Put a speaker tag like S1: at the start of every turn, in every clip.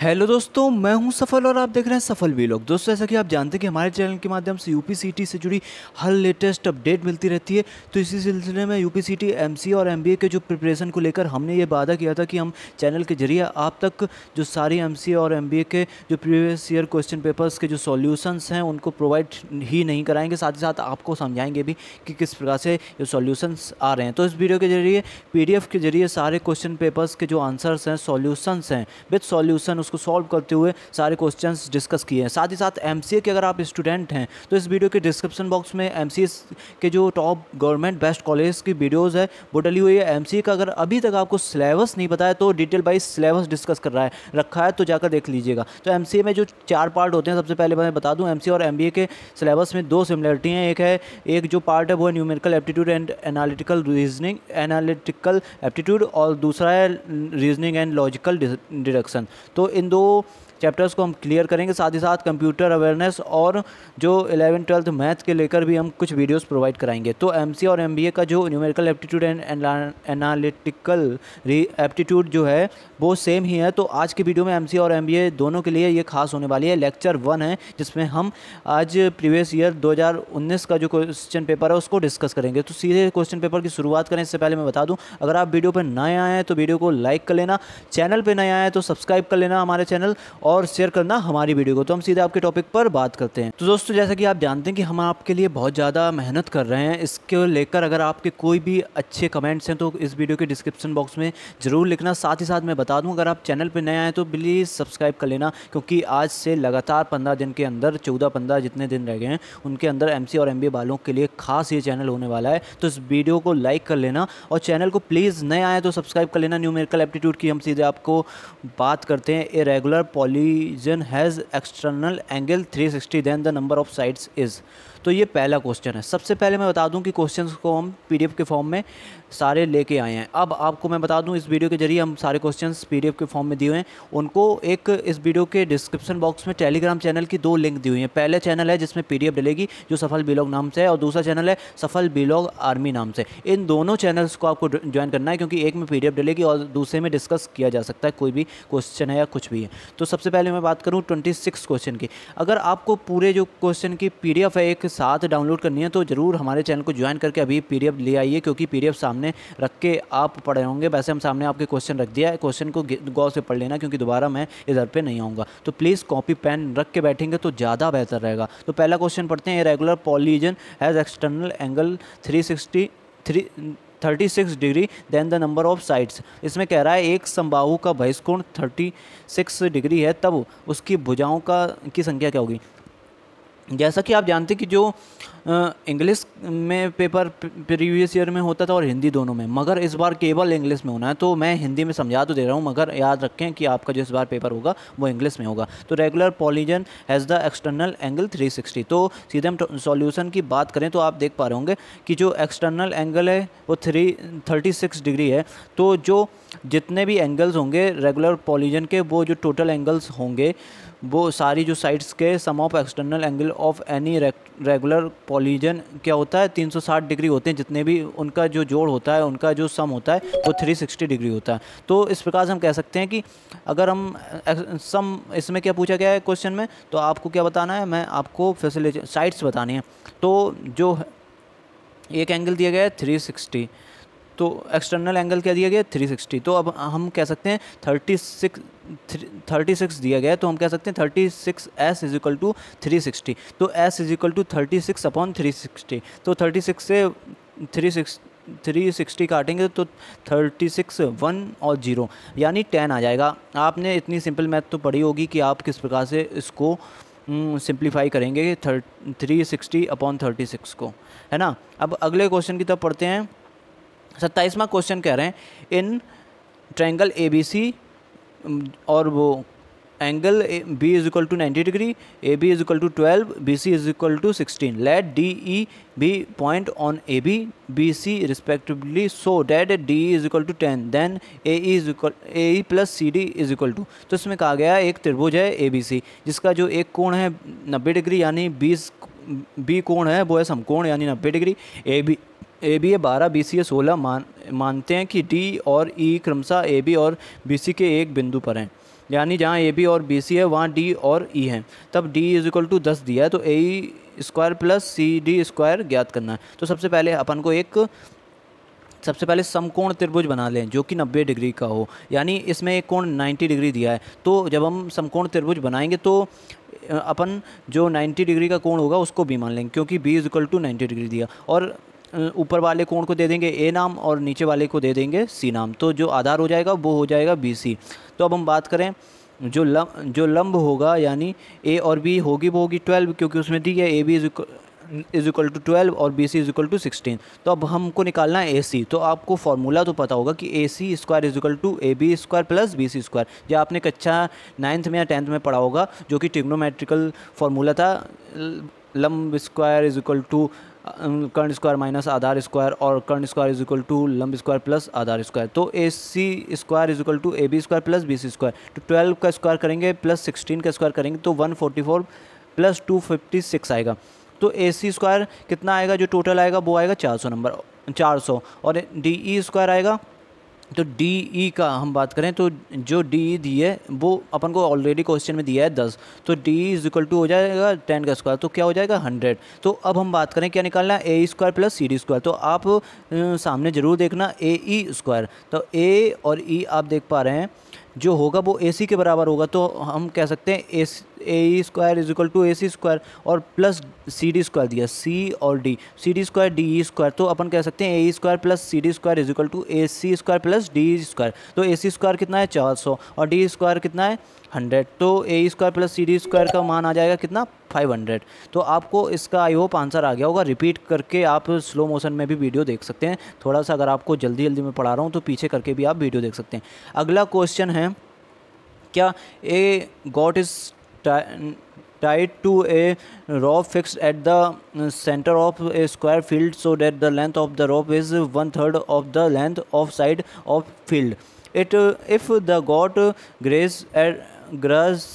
S1: Hello दोस्तों मैं हूं सफल और आप देख रहे हैं सफल वी लोग दोस्तों ऐसा कि आप जानते हैं कि हमारे चैनल के माध्यम से यूपीसीटी से जुड़ी हर लेटेस्ट अपडेट मिलती रहती है तो इसी सिलसिले में यूपीसीटी एमसी और एमबीए के जो प्रिपरेशन को लेकर हमने ये वादा किया था कि हम चैनल के जरिए आप तक जो सारी एम और एम के जो प्रीवियस ईयर क्वेश्चन पेपर्स के जो सोल्यूशनस हैं उनको प्रोवाइड ही नहीं कराएंगे साथ ही साथ आपको समझाएंगे भी कि किस प्रकार से जो सोल्यूशनस आ रहे हैं तो इस वीडियो के जरिए पी के जरिए सारे क्वेश्चन पेपर्स के जो आंसर्स हैं सोल्यूशनस हैं विथ सोल्यूशन उसको सॉल्व करते हुए सारे क्वेश्चन डिस्कस किए हैं साथ ही साथ एम के अगर आप स्टूडेंट हैं तो इस वीडियो के डिस्क्रिप्शन बॉक्स में एम के जो टॉप गवर्नमेंट बेस्ट कॉलेज की वीडियोज़ है वो डली हुई है एम का अगर अभी तक आपको सिलेबस नहीं पता है तो डिटेल वाइज सिलेबस डिस्कस कर रहा है रखा है तो जाकर देख लीजिएगा तो एम में जो चार पार्ट होते हैं सबसे पहले मैं बता दूँ एम और एम के सिलेबस में दो सिमिलरिटी हैं एक है एक जो पार्ट है वो है numerical aptitude and analytical reasoning analytical aptitude और दूसरा है रीजनिंग एंड लॉजिकल डिडक्शन तो इन दो चैप्टर्स को हम क्लियर करेंगे साथ ही साथ कंप्यूटर अवेयरनेस और जो इलेवन ट्वेल्थ मैथ के लेकर भी हम कुछ वीडियोस प्रोवाइड कराएंगे तो एम और एम का जो numerical aptitude and analytical aptitude जो है वो सेम ही है तो आज की वीडियो में एम और एम दोनों के लिए ये खास होने वाली है लेक्चर वन है जिसमें हम आज प्रीवियस ईयर दो का जो क्वेश्चन पेपर है उसको डिस्कस करेंगे तो सीधे क्वेश्चन पेपर की शुरुआत करें इससे पहले मैं बता दूँ अगर आप वीडियो पर नए आए हैं तो वीडियो को लाइक कर लेना चैनल पर नए आए हैं तो सब्सक्राइब कर लेना हमारे चैनल और शेयर करना हमारी वीडियो को तो हम सीधे आपके टॉपिक पर बात करते हैं तो दोस्तों जैसा कि आप जानते हैं कि हम आपके लिए बहुत ज़्यादा मेहनत कर रहे हैं इसके लेकर अगर आपके कोई भी अच्छे कमेंट्स हैं तो इस वीडियो के डिस्क्रिप्शन बॉक्स में ज़रूर लिखना साथ ही साथ मैं बता दूँ अगर आप चैनल पर नए आए तो प्लीज़ सब्सक्राइब कर लेना क्योंकि आज से लगातार पंद्रह दिन के अंदर चौदह पंद्रह जितने दिन रह गए हैं उनके अंदर एम और एम वालों के लिए खास ये चैनल होने वाला है तो इस वीडियो को लाइक कर लेना और चैनल को प्लीज़ नए आए तो सब्सक्राइब कर लेना न्यूमेरिकल एप्टीट्यूड की हम सीधे आपको बात करते हैं a regular poly collision has external angle 360 then the number of sides is तो ये पहला क्वेश्चन है सबसे पहले मैं बता दूं कि क्वेश्चंस को हम पीडीएफ के फॉर्म में सारे लेके आए हैं अब आपको मैं बता दूं इस वीडियो के जरिए हम सारे क्वेश्चंस पीडीएफ के फॉर्म में दिए हुए हैं उनको एक इस वीडियो के डिस्क्रिप्शन बॉक्स में टेलीग्राम चैनल की दो लिंक दी हुई हैं पहले चैनल है जिसमें पी डलेगी जो सफल बिलॉग नाम से है और दूसरा चैनल है सफल बिलॉग आर्मी नाम से इन दोनों चैनल्स को आपको ज्वाइन करना है क्योंकि एक में पी डलेगी और दूसरे में डिस्कस किया जा सकता है कोई भी क्वेश्चन है या कुछ भी है तो सबसे पहले मैं बात करूँ ट्वेंटी क्वेश्चन की अगर आपको पूरे जो क्वेश्चन की पी है एक साथ डाउनलोड करनी है तो ज़रूर हमारे चैनल को ज्वाइन करके अभी पी ले आइए क्योंकि पी सामने रख के आप पढ़े होंगे वैसे हम सामने आपके क्वेश्चन रख दिया है क्वेश्चन को गौर से पढ़ लेना क्योंकि दोबारा मैं इधर पर नहीं आऊँगा तो प्लीज़ कॉपी पेन रख के बैठेंगे तो ज़्यादा बेहतर रहेगा तो पहला क्वेश्चन पढ़ते हैं regular polygon has external angle three sixty three thirty six degree then the number of sides इसमें कह रहा है एक संबाहु का बहिष्कोण थर्टी सिक्स डिग्री है तब उसकी भुजाओं का की संख्या क्या होगी जैसा कि आप जानते कि जो इंग्लिश में पेपर प्रीवियस ईयर में होता था और हिंदी दोनों में मगर इस बार केवल इंग्लिश में होना है तो मैं हिंदी में समझा तो दे रहा हूँ मगर याद रखें कि आपका जो इस बार पेपर होगा वो इंग्लिश में होगा तो regular polygon has the external angle 360 तो सीधे हम सॉल्यूशन तो की बात करें तो आप देख पा रहे होंगे कि जो एक्सटर्नल एंगल है वो थ्री थर्टी सिक्स डिग्री है तो जो जितने भी एंगल्स होंगे रेगुलर पॉलीजन के वो जो टोटल एंगल्स होंगे वो सारी जो साइड्स के sum of external angle of any regular polygon क्या होता है 360 डिग्री होते हैं जितने भी उनका जो जोड़ होता है उनका जो सम होता है वो 360 डिग्री होता है तो इस प्रकार से हम कह सकते हैं कि अगर हम सम इसमें क्या पूछा गया है क्वेश्चन में तो आपको क्या बताना है मैं आपको फैसिलिटी साइड्स बतानी है तो जो एक एंगल दिया गया है थ्री तो एक्सटर्नल एंगल क्या दिया गया थ्री सिक्सटी तो अब हम कह सकते हैं थर्टी सिक्स थर्टी सिक्स दिया गया है तो हम कह सकते हैं thirty six S is equal to three sixty तो S is equal to thirty six upon three sixty तो थर्टी सिक्स से थ्री सिक्स थ्री सिक्सटी काटेंगे तो थर्टी सिक्स वन और ज़ीरो यानी टेन आ जाएगा आपने इतनी सिंपल मैथ तो पढ़ी होगी कि आप किस प्रकार से इसको सिंप्लीफाई हम्म, करेंगे three sixty upon thirty six को है ना अब अगले क्वेश्चन की तरफ पढ़ते हैं सत्ताईसवां क्वेश्चन कह रहे हैं in triangle A B C और वो angle B is equal to ninety degree A B is equal to twelve B C is equal to sixteen let D E be point on A B B C respectively so that D is equal to ten then A E is equal A E plus C D is equal to तो इसमें कहा गया एक त्रिभुज है A B C जिसका जो एक कोण है नब्बे डिग्री यानी बीस बी कोण है वो है समकोण यानी नब्बे degree A B A B A बारह बी सी ए सोलह मान मानते हैं कि डी और ई e क्रमशः ए बी और बी सी के एक बिंदु पर हैं यानी जहाँ ए बी और बी सी है वहाँ डी और ई e हैं तब डी इज इक्वल टू दस दिया है तो A square plus C D square ज्ञात करना है तो सबसे पहले अपन को एक सबसे पहले समकोण त्रिभुज बना लें जो कि 90 डिग्री का हो यानी इसमें एक कोण 90 डिग्री दिया है तो जब हम समकोण त्रिभुज बनाएंगे तो अपन जो 90 डिग्री का कोण होगा उसको भी मान लेंगे क्योंकि B is equal to ninety degree दिया और ऊपर वाले कोण को दे देंगे ए नाम और नीचे वाले को दे देंगे सी नाम तो जो आधार हो जाएगा वो हो जाएगा बी सी तो अब हम बात करें जो लम जो लंब होगा यानी ए और बी होगी वो होगी ट्वेल्व क्योंकि उसमें दी है A B is equal to twelve और B C is equal to sixteen तो अब हमको निकालना है ए सी तो आपको फार्मूला तो पता होगा कि A C square is equal to A B square plus B C square या आपने कक्षा नाइन्थ में या टेंथ में पढ़ा होगा जो कि टिग्नोमेट्रिकल फार्मूला था लम्ब स्क्वायर इज इक्वल टू कर्ण स्क्वायर माइनस आधार स्क्वायर और कर्ण स्क्वायर इज इक्वल टू लम्ब स्क्वायर प्लस आधार स्क्वायर तो A C square is equal to A B square plus B C square तो ट्वेल्व का स्क्वायर करेंगे प्लस सिक्सटीन का स्क्वायर करेंगे तो one forty four plus two fifty six आएगा तो ए सी स्क्वायर कितना आएगा जो टोटल आएगा वो आएगा चार सौ नंबर चार सौ और डी ई स्क्वायर आएगा तो डी ई e का हम बात करें तो जो डी ई e दी है वो अपन को ऑलरेडी क्वेश्चन में दिया है दस तो D E is equal to हो जाएगा टेन का स्क्वायर तो क्या हो जाएगा हंड्रेड तो अब हम बात करें क्या निकालना है A square plus C D square तो आप सामने ज़रूर देखना ए ई स्क्वायर तो ए और ई e आप देख पा रहे हैं जो होगा वो ए सी के बराबर होगा तो हम कह सकते हैं A A square is equal to A C square और प्लस सी डी स्क्वायर दिया सी और D C D square D E square तो अपन कह सकते हैं A square plus C D square is equal to A C square plus D square तो A C square कितना है चार सौ और डी स्क्वायर e कितना है हंड्रेड तो A square plus C D square का मान आ जाएगा कितना फाइव हंड्रेड तो आपको इसका आई होप आंसर आ गया होगा रिपीट करके आप स्लो मोशन में भी वीडियो देख सकते हैं थोड़ा सा अगर आपको जल्दी जल्दी में पढ़ा रहा हूँ तो पीछे करके भी आप वीडियो देख सकते हैं अगला क्वेश्चन है क्या a goat is tied to a rope fixed at the center of a square field so that the length of the rope is one third of the length of side of field. It uh, if the goat graze grass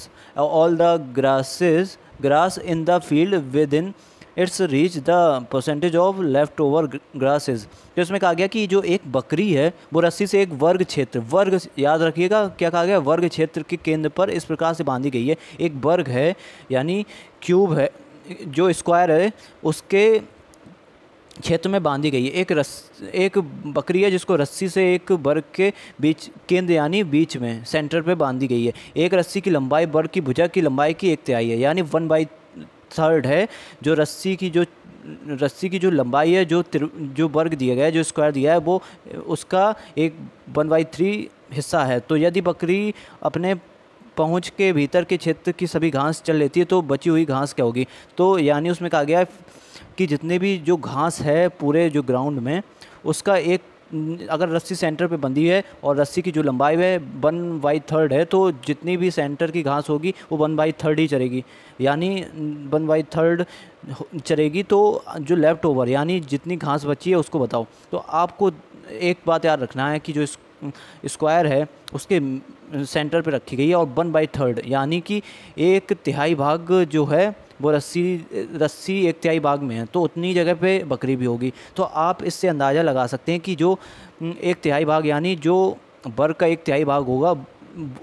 S1: all the grasses grass in the field within its reach the percentage of left over grasses तो इसमें कहा गया कि जो एक बकरी है वो रस्सी से एक वर्ग क्षेत्र वर्ग याद रखिएगा क्या कहा गया वर्ग क्षेत्र के केंद्र पर इस प्रकार से बांधी गई है एक वर्ग है यानी क्यूब है जो स्क्वायर है उसके क्षेत्र में बांधी गई है एक रस एक बकरी है जिसको रस्सी से एक वर्ग के बीच केंद्र यानी बीच में सेंटर पे बांधी गई है एक रस्सी की लंबाई वर्ग की भुजा की लंबाई की एक तिहाई है यानी वन बाई थर्ड है जो रस्सी की जो रस्सी की जो लंबाई है जो जो वर्ग दिया गया है जो स्क्वायर दिया है वो उसका एक वन बाई थ्री हिस्सा है तो यदि बकरी अपने पहुंच के भीतर के क्षेत्र की सभी घास चल लेती है तो बची हुई घास क्या होगी तो यानी उसमें कहा गया है कि जितने भी जो घास है पूरे जो ग्राउंड में उसका एक अगर रस्सी सेंटर पे बंधी है और रस्सी की जो लंबाई है वन बाई थर्ड है तो जितनी भी सेंटर की घास होगी वो वन बाई थर्ड ही चलेगी यानी वन बाई थर्ड चलेगी तो जो लेफ़्ट ओवर यानी जितनी घास बची है उसको बताओ तो आपको एक बात याद रखना है कि जो स्क्वायर है उसके सेंटर पे रखी गई है और वन बाई थर्ड यानी कि एक तिहाई भाग जो है वो रस्सी रस्सी एक तिहाई भाग में है तो उतनी जगह पे बकरी भी होगी तो आप इससे अंदाज़ा लगा सकते हैं कि जो एक तिहाई भाग यानी जो बर्ग का एक तिहाई भाग होगा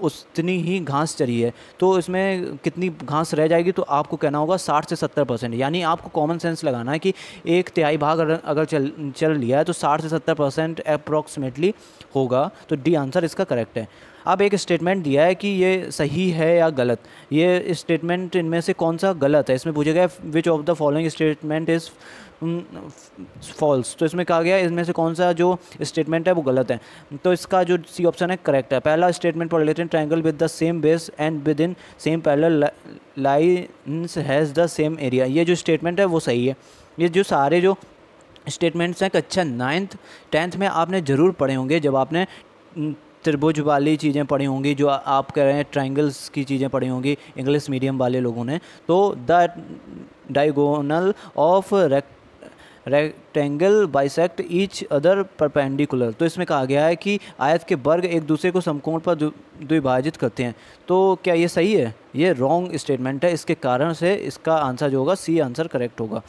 S1: उतनी ही घास चरी है तो इसमें कितनी घास रह जाएगी तो आपको कहना होगा साठ से सत्तर परसेंट यानी आपको कॉमन सेंस लगाना है कि एक तिहाई भाग अगर चल चल लिया है तो साठ से सत्तर परसेंट अप्रॉक्सीमेटली होगा तो डी आंसर इसका करेक्ट है अब एक स्टेटमेंट दिया है कि ये सही है या गलत ये स्टेटमेंट इनमें से कौन सा गलत है इसमें पूछा गया which of the following statement is false तो इसमें कहा गया इसमें से कौन सा जो स्टेटमेंट है वो गलत है तो इसका जो सी ऑप्शन है करेक्ट है पहला स्टेटमेंट पढ़ लेते हैं triangle with the same base and within same parallel lines has the same area ये जो स्टेटमेंट है वो सही है ये जो सारे जो स्टेटमेंट्स हैं कक्षा नाइन्थ टेंथ में आपने ज़रूर पढ़े होंगे जब आपने त्रिभुज वाली चीज़ें पढ़ी होंगी जो आप कह रहे हैं ट्राइंगल्स की चीज़ें पढ़ी होंगी इंग्लिश मीडियम वाले लोगों ने तो the diagonal of rect rectangle bisect each other perpendicular तो इसमें कहा गया है कि आयत के वर्ग एक दूसरे को समकोण पर द्विभाजित करते हैं तो क्या ये सही है ये रॉन्ग स्टेटमेंट है इसके कारण से इसका आंसर जो होगा सी आंसर करेक्ट होगा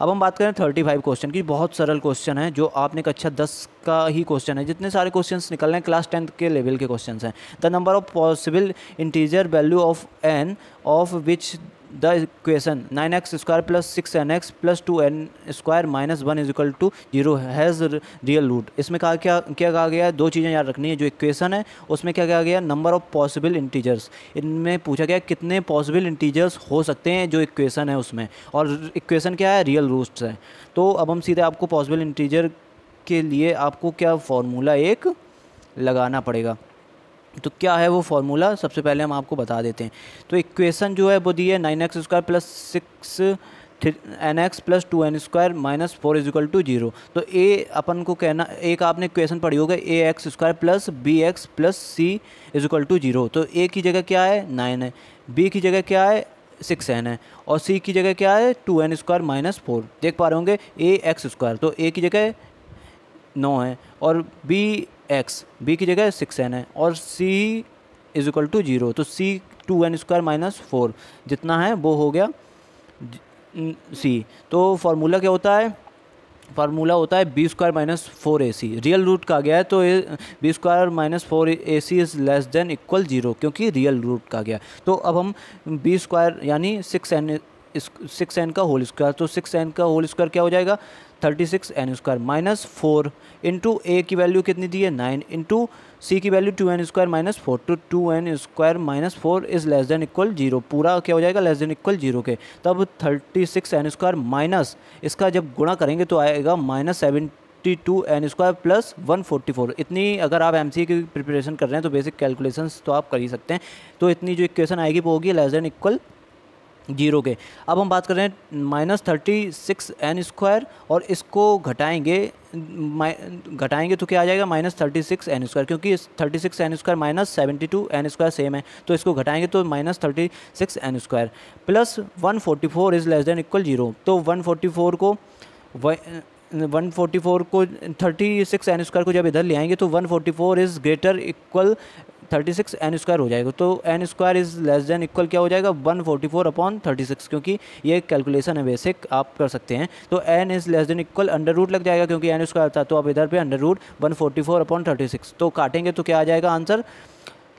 S1: अब हम बात करें थर्टी फाइव क्वेश्चन की बहुत सरल क्वेश्चन है जो आपने कक्षा दस का ही क्वेश्चन है जितने सारे क्वेश्चन निकल रहे हैं क्लास टेंथ के लेवल के क्वेश्चन हैं the number of possible integer value of N of which the equation nine X square plus six N X plus two N square minus one is equal to zero has real root इसमें कहा क्या क्या कहा गया दो चीज़ें याद रखनी है जो इक्वेशन है उसमें क्या कहा गया नंबर ऑफ पॉसिबल इंटीजर्स इनमें पूछा गया कितने पॉसिबल इंटीजर्स हो सकते हैं जो इक्वेशन है उसमें और इक्वेशन क्या है रियल रूट्स है तो अब हम सीधे आपको पॉसिबल इंटीजर के लिए आपको क्या फॉर्मूला एक लगाना पड़ेगा तो क्या है वो फार्मूला सबसे पहले हम आपको बता देते हैं तो इक्वेशन जो है वो दी है nine X square plus six N X plus two N square minus four is equal to zero तो ए अपन को कहना एक आपने इक्वेशन पढ़ी होगा A X square plus B X plus C is equal to zero तो ए की जगह क्या है नाइन है बी की जगह क्या है सिक्स एन है और सी की जगह क्या है two N square minus four देख पा रहे होंगे ए एक्स स्क्वायर तो ए की जगह नौ है और बी एक्स बी की जगह सिक्स एन है और C is equal to zero तो C two N square minus four जितना है वो हो गया सी तो फार्मूला क्या होता है फार्मूला होता है B square minus four A C real root का गया है तो B square minus four A C is less than equal zero क्योंकि रियल रूट का गया तो अब हम बी स्क्वायर यानी सिक्स एन सिक्स एन का होल स्क्वायर तो सिक्स एन का होल स्क्वायर क्या हो जाएगा thirty six N square minus four into A की वैल्यू कितनी दी है नाइन इंटू सी की value two N square minus four two two N square minus four is less than equal zero पूरा क्या हो जाएगा लेस देन इक्वल जीरो के तब thirty six N square minus इसका जब गुणा करेंगे तो आएगा minus seven two N square plus one forty four इतनी अगर आप एम सी की प्रिपरेशन कर रहे हैं तो बेसिक कैलकुलेशंस तो आप कर ही सकते हैं तो इतनी जो इक्वेशन आएगी वो होगी लेस देन इक्वल जीरो के अब हम बात कर रहे हैं minus thirty six N square और इसको घटाएंगे घटाएंगे तो क्या आ जाएगा minus thirty six N square क्योंकि thirty six N square minus seventy two N square same है तो इसको घटाएंगे तो minus thirty six N square plus one forty four is less than equal zero तो वन फोर्टी फोर को one forty four को thirty six N square को जब इधर ले आएंगे तो one forty four is greater equal thirty six N square हो जाएगा तो N square is less than equal क्या हो जाएगा one forty four upon thirty six क्योंकि ये कैलकुलेशन है बेसिक आप कर सकते हैं तो N is less than equal under root लग जाएगा क्योंकि एन स्क्वायर था तो आप इधर पे under root one forty four upon thirty six तो काटेंगे तो क्या आ जाएगा answer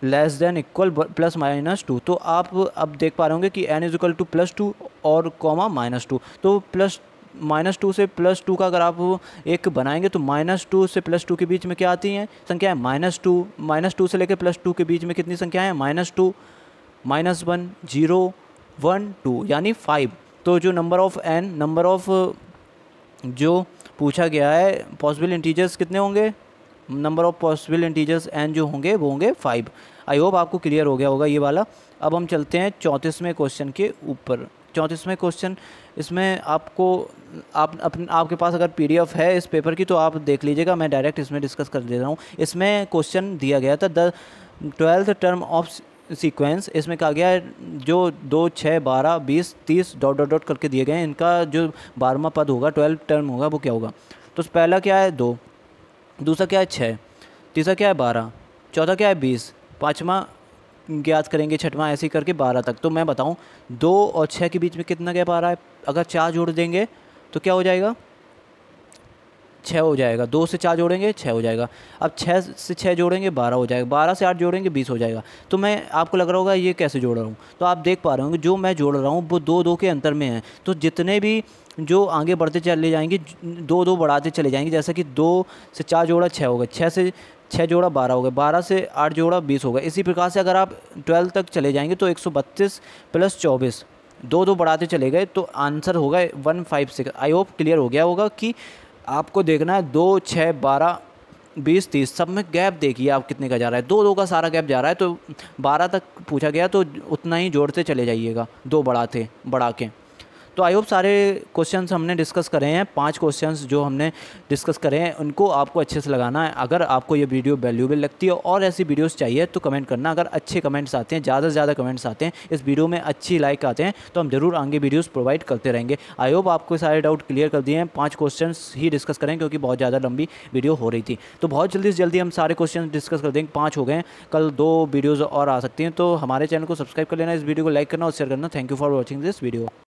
S1: less than equal plus minus two तो आप अब देख पा रहे होंगे कि n is equal to plus two और कॉमा माइनस टू तो प्लस माइनस टू से प्लस टू का अगर आप एक बनाएंगे तो माइनस टू से प्लस टू के बीच में क्या आती हैं संख्या है माइनस टू माइनस टू से लेकर प्लस टू के बीच में कितनी संख्या है minus two minus one zero one two यानी फाइव तो जो number of n number of जो पूछा गया है पॉसिबल इंटीजर्स कितने होंगे number of possible integers n जो होंगे वो होंगे फाइव आई होप आपको क्लियर हो गया होगा ये वाला अब हम चलते हैं चौंतीसवें क्वेश्चन के ऊपर चौंतीसवें क्वेश्चन इसमें आपको आप अपने आपके पास अगर पीडीएफ है इस पेपर की तो आप देख लीजिएगा मैं डायरेक्ट इसमें डिस्कस कर दे रहा हूँ इसमें क्वेश्चन दिया गया था the twelfth term of sequence इसमें कहा गया है जो दो छः बारह बीस तीस डॉट डॉट डॉट करके दिए गए हैं इनका जो बारहवा पद होगा ट्वेल्थ टर्म होगा वो क्या होगा तो पहला क्या है दो दूसरा क्या है छः तीसरा क्या है बारह चौथा क्या है बीस पाँचवा ज्ञात करेंगे छठवां ऐसे ही करके बारह तक तो मैं बताऊँ दो और छः के बीच में कितना गैप आ रहा है अगर चार जोड़ देंगे तो क्या हो जाएगा छः हो जाएगा दो से चार जोड़ेंगे छः हो जाएगा अब छः से छः जोड़ेंगे बारह हो जाएगा बारह से आठ जोड़ेंगे बीस हो जाएगा तो मैं आपको लग रहा होगा ये कैसे जोड़ रहा हूँ तो आप देख पा रहे होंगे जो मैं जोड़ रहा हूँ वो दो दो के अंतर में है तो जितने भी जो आगे बढ़ते चले जाएंगे दो दो बढ़ाते चले जाएंगे जैसा कि दो से चार जोड़ा छः होगा छः से छः जोड़ा बारह हो गया बारह से आठ जोड़ा बीस हो गया इसी प्रकार से अगर आप ट्वेल्थ तक चले जाएंगे तो एक सौ बत्तीस प्लस चौबीस दो दो बढ़ाते चले गए तो आंसर होगा one five six I hope clear हो गया होगा कि आपको देखना है दो छः बारह बीस तीस सब में गैप देखिए आप कितने का जा रहा है दो दो का सारा गैप जा रहा है तो बारह तक पूछा गया तो उतना ही जोड़ते चले जाइएगा दो बढ़ाते बढ़ा के तो आई होप सारे क्वेश्चन हमने डिस्कस करे हैं पाँच क्वेश्चन जो हमने डिस्कस करे हैं उनको आपको अच्छे से लगाना है अगर आपको ये वीडियो वैल्यूबल लगती है और ऐसी वीडियोज़ चाहिए तो कमेंट करना अगर अच्छे कमेंट्स आते हैं ज़्यादा से ज़्यादा कमेंट्स आते हैं इस वीडियो में अच्छी लाइक आते हैं तो हम ज़रूर आगे वीडियोज़ प्रोवाइड करते रहेंगे आई होप आपको सारे डाउट क्लियर कर दिए हैं पाँच क्वेश्चन ही डिस्कस करें क्योंकि बहुत ज़्यादा लंबी वीडियो हो रही थी तो बहुत जल्दी से जल्दी हम सारे क्वेश्चन डिस्कस कर देंगे पाँच हो गए कल दो वीडियोज़ और आ सकती हैं तो हमारे चैनल को सब्सक्राइब कर लेना इस वीडियो को लाइक करना और शेयर करना thank you for watching this video